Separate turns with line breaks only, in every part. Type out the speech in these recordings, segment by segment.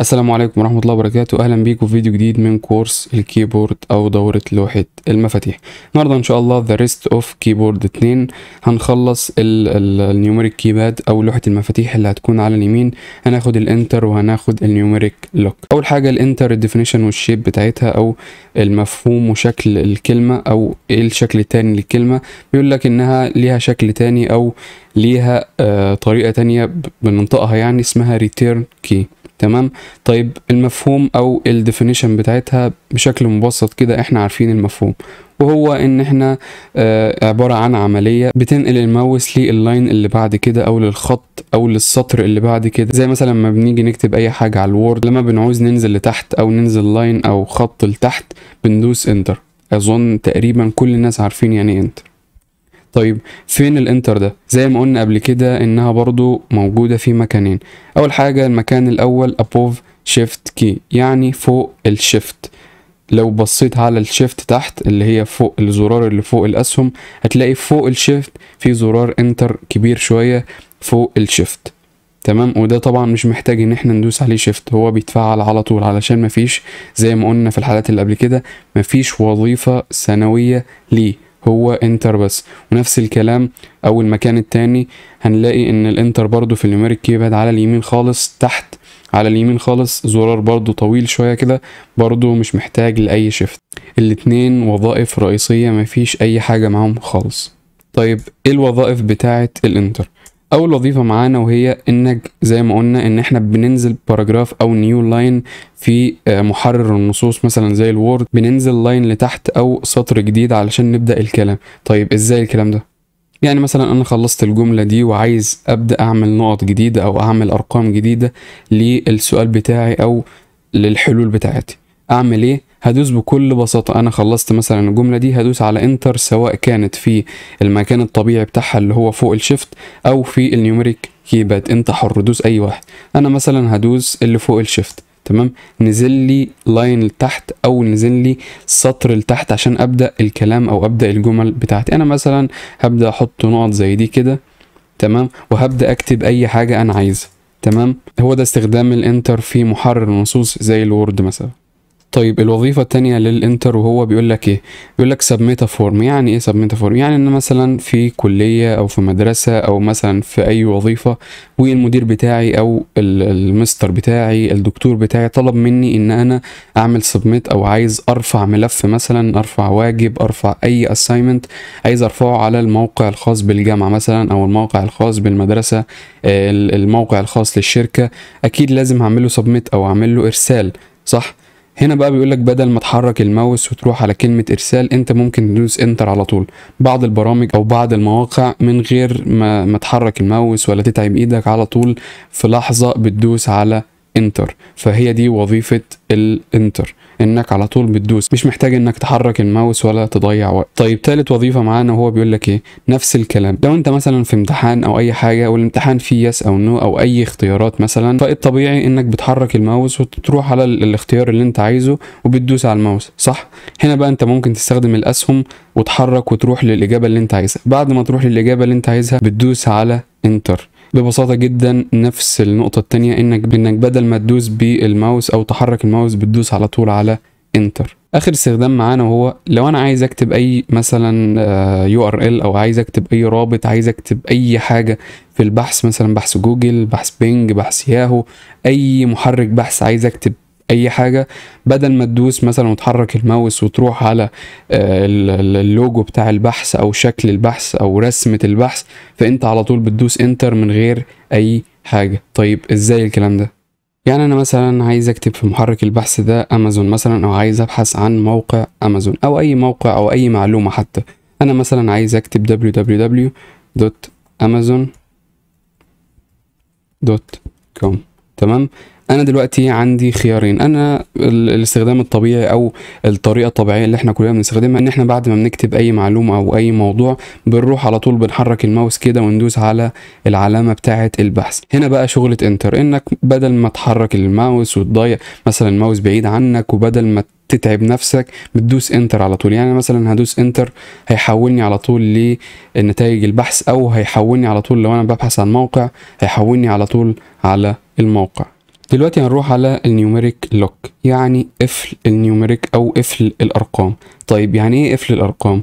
السلام عليكم ورحمة الله وبركاته أهلا بيكم في فيديو جديد من كورس الكيبورد أو دورة لوحة المفاتيح النهاردة إن شاء الله The Rest of Keyboard 2 هنخلص النيوميريك كيباد أو لوحة المفاتيح اللي هتكون على اليمين هناخد الانتر وهناخد النيوميريك لوك أول حاجة الانتر الديفينيشن والشيب بتاعتها أو المفهوم وشكل الكلمة أو إيه الشكل التاني للكلمة بيقول لك إنها ليها شكل تاني أو ليها آه طريقة تانية بننطقها يعني اسمها ريتيرن كي تمام طيب المفهوم او الديفينيشن بتاعتها بشكل مبسط كده احنا عارفين المفهوم وهو ان احنا آه عبارة عن عملية بتنقل الماوس لللاين اللي بعد كده او للخط او للسطر اللي بعد كده زي مثلا لما بنيجي نكتب اي حاجة على الوورد لما بنعوز ننزل لتحت او ننزل لاين او خط لتحت بندوس انتر اظن تقريبا كل الناس عارفين يعني انتر إيه طيب فين الانتر ده زي ما قلنا قبل كده انها برضو موجودة في مكانين اول حاجة المكان الاول above shift كي يعني فوق الشيفت لو بصيت على الشيفت تحت اللي هي فوق الزرار اللي فوق الاسهم هتلاقي فوق الشيفت في زرار انتر كبير شوية فوق الشيفت تمام وده طبعا مش محتاج ان احنا ندوس عليه شيفت هو بيتفعل على طول علشان مفيش زي ما قلنا في الحالات اللي قبل كده مفيش وظيفة ثانوية ليه هو انتر بس ونفس الكلام او المكان التاني هنلاقي ان الانتر برضو في النيوميريك كيباد على اليمين خالص تحت على اليمين خالص زرار برضو طويل شوية كده برضو مش محتاج لأي شيفت الاتنين وظائف رئيسية مفيش أي حاجة معاهم خالص طيب ايه الوظائف بتاعة الانتر اول وظيفه معانا وهي انك زي ما قلنا ان احنا بننزل باراجراف او نيو لاين في آه، محرر النصوص مثلا زي الوورد بننزل لاين لتحت او سطر جديد علشان نبدا الكلام طيب ازاي الكلام ده يعني مثلا انا خلصت الجمله دي وعايز ابدا اعمل نقط جديده او اعمل ارقام جديده للسؤال بتاعي او للحلول بتاعتي اعمل ايه هدوس بكل بساطة أنا خلصت مثلا الجملة دي هدوس على انتر سواء كانت في المكان الطبيعي بتاعها اللي هو فوق الشيفت أو في النيوميريك كيباد أنت حر دوس أي واحد أنا مثلا هدوس اللي فوق الشيفت تمام نزل لي لاين لتحت او نزل لي سطر لتحت عشان ابدا الكلام او ابدا الجمل بتاعتي انا مثلا هبدا احط نقط زي دي كده تمام وهبدا اكتب اي حاجه انا عايزها تمام هو ده استخدام الانتر في محرر النصوص زي الوورد مثلا طيب الوظيفه الثانيه للانتر وهو بيقول لك ايه بيقول لك سبميتا فورم يعني ايه سبميتا فورم يعني ان مثلا في كليه او في مدرسه او مثلا في اي وظيفه والمدير بتاعي او المستر بتاعي الدكتور بتاعي طلب مني ان انا اعمل سبميت او عايز ارفع ملف مثلا ارفع واجب ارفع اي اساينمنت عايز ارفعه على الموقع الخاص بالجامعه مثلا او الموقع الخاص بالمدرسه الموقع الخاص للشركه اكيد لازم له سبميت او اعمل له ارسال صح هنا بقى بيقول لك بدل ما تحرك الماوس وتروح على كلمه ارسال انت ممكن تدوس انتر على طول بعض البرامج او بعض المواقع من غير ما, ما تحرك الماوس ولا تتعب ايدك على طول في لحظه بتدوس على انتر فهي دي وظيفه الانتر انك على طول بتدوس مش محتاج انك تحرك الماوس ولا تضيع وقت طيب ثالث وظيفه معانا وهو بيقول لك ايه نفس الكلام لو انت مثلا في امتحان او اي حاجه والامتحان فيه يس او نو او اي اختيارات مثلا فالطبيعي انك بتحرك الماوس وتروح على الاختيار اللي انت عايزه وبتدوس على الماوس صح هنا بقى انت ممكن تستخدم الاسهم وتحرك وتروح للاجابه اللي انت عايزها بعد ما تروح للاجابه اللي انت عايزها بتدوس على انتر ببساطه جدا نفس النقطه الثانيه انك انك بدل ما تدوس بالماوس او تحرك الماوس بتدوس على طول على انتر اخر استخدام معانا هو لو انا عايز اكتب اي مثلا آه، يو ار ال او عايز اكتب اي رابط عايز اكتب اي حاجه في البحث مثلا بحث جوجل بحث بينج بحث ياهو اي محرك بحث عايز اكتب اي حاجه بدل ما تدوس مثلا وتحرك الماوس وتروح على آه، اللوجو بتاع البحث او شكل البحث او رسمه البحث فانت على طول بتدوس انتر من غير اي حاجه طيب ازاي الكلام ده يعني انا مثلا عايز اكتب في محرك البحث ده امازون مثلا او عايز ابحث عن موقع امازون او اي موقع او اي معلومه حتى انا مثلا عايز اكتب www.amazon.com تمام انا دلوقتي عندي خيارين انا الاستخدام الطبيعي او الطريقه الطبيعيه اللي احنا كلنا بنستخدمها ان احنا بعد ما بنكتب اي معلومه او اي موضوع بنروح على طول بنحرك الماوس كده وندوس على العلامه بتاعه البحث هنا بقى شغله انتر انك بدل ما تحرك الماوس وتضيع مثلا الماوس بعيد عنك وبدل ما تتعب نفسك بتدوس انتر على طول يعني مثلا هدوس انتر هيحولني على طول لنتائج البحث او هيحولني على طول لو انا ببحث عن موقع هيحولني على طول على الموقع دلوقتي هنروح على النيوميريك لوك يعني قفل النيوميريك او قفل الارقام طيب يعني ايه قفل الارقام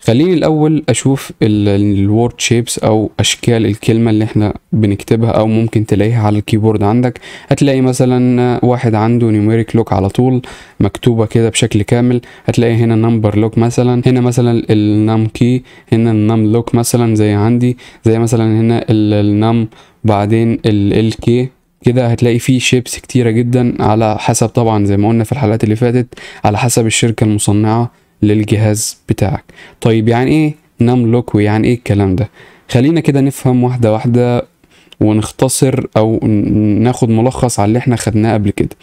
خليني الاول اشوف الورد شيبس او اشكال الكلمه اللي احنا بنكتبها او ممكن تلاقيها على الكيبورد عندك هتلاقي مثلا واحد عنده نيوميريك لوك على طول مكتوبه كده بشكل كامل هتلاقي هنا نمبر لوك مثلا هنا مثلا النم كي هنا النم لوك مثلا زي عندي زي مثلا هنا النم بعدين ال كي كده هتلاقي فيه شيبس كتيرة جدا على حسب طبعا زي ما قلنا في الحلقات اللي فاتت على حسب الشركة المصنعة للجهاز بتاعك طيب يعني ايه لوك ويعني ايه الكلام ده خلينا كده نفهم واحدة واحدة ونختصر او ناخد ملخص على اللي احنا خدناه قبل كده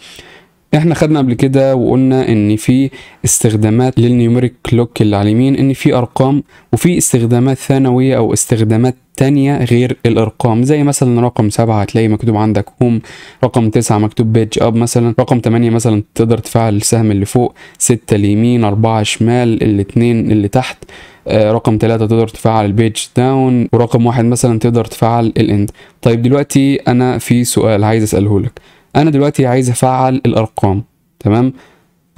احنا خدنا قبل كده وقلنا ان في استخدامات للنيوميريك كلوك اللي على اليمين ان في ارقام وفي استخدامات ثانويه او استخدامات تانية غير الأرقام زي مثلا رقم سبعة هتلاقي مكتوب عندك هوم رقم تسعة مكتوب بيج أب مثلا رقم تمانية مثلا تقدر تفعل السهم اللي فوق ستة اليمين أربعة شمال الاتنين اللي تحت آه، رقم ثلاثة تقدر تفعل البيج داون ورقم واحد مثلا تقدر تفعل الاند طيب دلوقتي أنا في سؤال عايز أسأله لك أنا دلوقتي عايز أفعل الأرقام تمام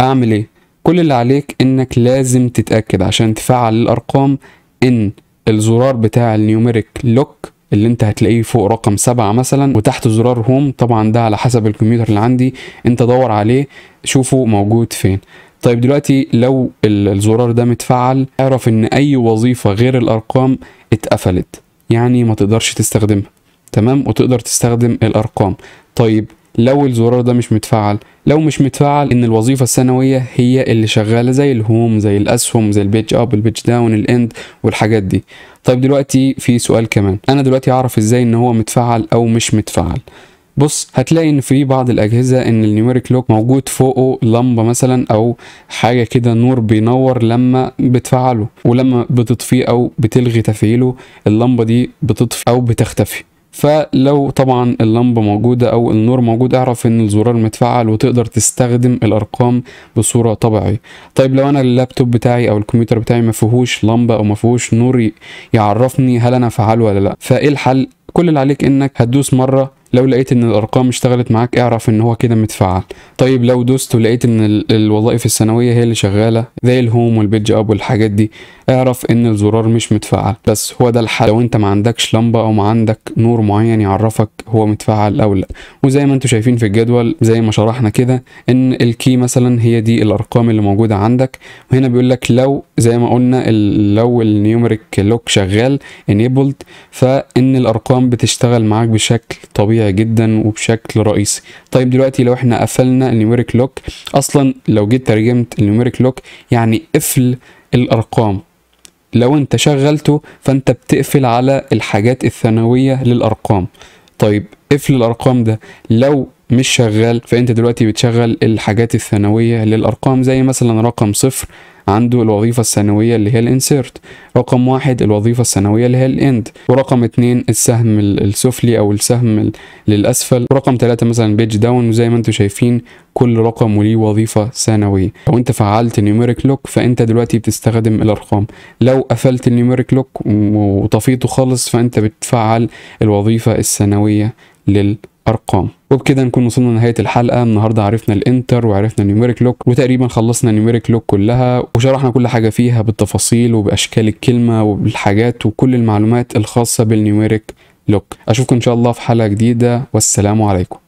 أعمل إيه؟ كل اللي عليك إنك لازم تتأكد عشان تفعل الأرقام إن الزرار بتاع النيوميريك لوك اللي انت هتلاقيه فوق رقم سبعة مثلا وتحت زرار هوم طبعا ده على حسب الكمبيوتر اللي عندي انت دور عليه شوفه موجود فين طيب دلوقتي لو الزرار ده متفعل اعرف ان اي وظيفة غير الارقام اتقفلت يعني ما تقدرش تستخدمها تمام وتقدر تستخدم الارقام طيب لو الزرار ده مش متفعل لو مش متفعل ان الوظيفه السنويه هي اللي شغاله زي الهوم زي الاسهم زي البيتش اب البيتش داون الاند والحاجات دي طيب دلوقتي في سؤال كمان انا دلوقتي اعرف ازاي ان هو متفعل او مش متفعل بص هتلاقي ان في بعض الاجهزه ان النيوميريك لوك موجود فوقه لمبه مثلا او حاجه كده نور بينور لما بتفعله ولما بتطفيه او بتلغي تفعيله اللمبه دي بتطفي او بتختفي فلو طبعا اللمبة موجودة أو النور موجود اعرف إن الزرار متفعل وتقدر تستخدم الأرقام بصورة طبيعية طيب لو أنا اللابتوب بتاعي أو الكمبيوتر بتاعي ما فيهوش لمبة أو ما فيهوش نور يعرفني هل أنا فعال ولا لأ فإيه الحل كل اللي عليك انك هتدوس مره لو لقيت ان الارقام اشتغلت معاك اعرف ان هو كده متفعل طيب لو دوست ولقيت ان الوظائف السنويه هي اللي شغاله زي الهوم والبيج اب والحاجات دي اعرف ان الزرار مش متفعل بس هو ده الحل لو انت ما عندكش لمبه او ما عندك نور معين يعرفك هو متفعل او لا وزي ما انتم شايفين في الجدول زي ما شرحنا كده ان الكي مثلا هي دي الارقام اللي موجوده عندك وهنا بيقول لك لو زي ما قلنا لو النيومريك لوك شغال انيبلد فان الارقام بتشتغل معاك بشكل طبيعي قوية جدا وبشكل رئيسي طيب دلوقتي لو احنا قفلنا النيوميريك لوك اصلا لو جيت ترجمت النيوميريك لوك يعني قفل الارقام لو انت شغلته فانت بتقفل على الحاجات الثانويه للارقام طيب قفل الارقام ده لو مش شغال فانت دلوقتي بتشغل الحاجات الثانويه للارقام زي مثلا رقم صفر عنده الوظيفة السنوية اللي هي الانسيرت رقم واحد الوظيفة السنوية اللي هي الاند ورقم اتنين السهم السفلي او السهم للاسفل ورقم ثلاثة مثلا بيج داون وزي ما انتم شايفين كل رقم وليه وظيفة ثانوية لو انت فعلت النيوميريك لوك فانت دلوقتي بتستخدم الارقام لو قفلت النيوميريك لوك وطفيته خالص فانت بتفعل الوظيفة السنوية لل ارقام وبكده نكون وصلنا لنهايه الحلقه النهارده عرفنا الانتر وعرفنا النيوميريك لوك وتقريبا خلصنا النيوميريك لوك كلها وشرحنا كل حاجه فيها بالتفاصيل وباشكال الكلمه وبالحاجات وكل المعلومات الخاصه بالنيوميريك لوك اشوفكم ان شاء الله في حلقه جديده والسلام عليكم